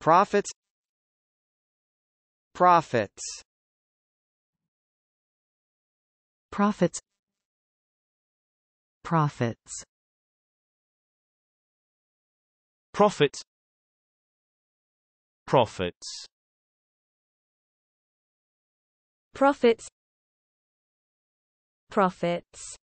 Profits Profits Profits Profits Profits Profits Profits Profits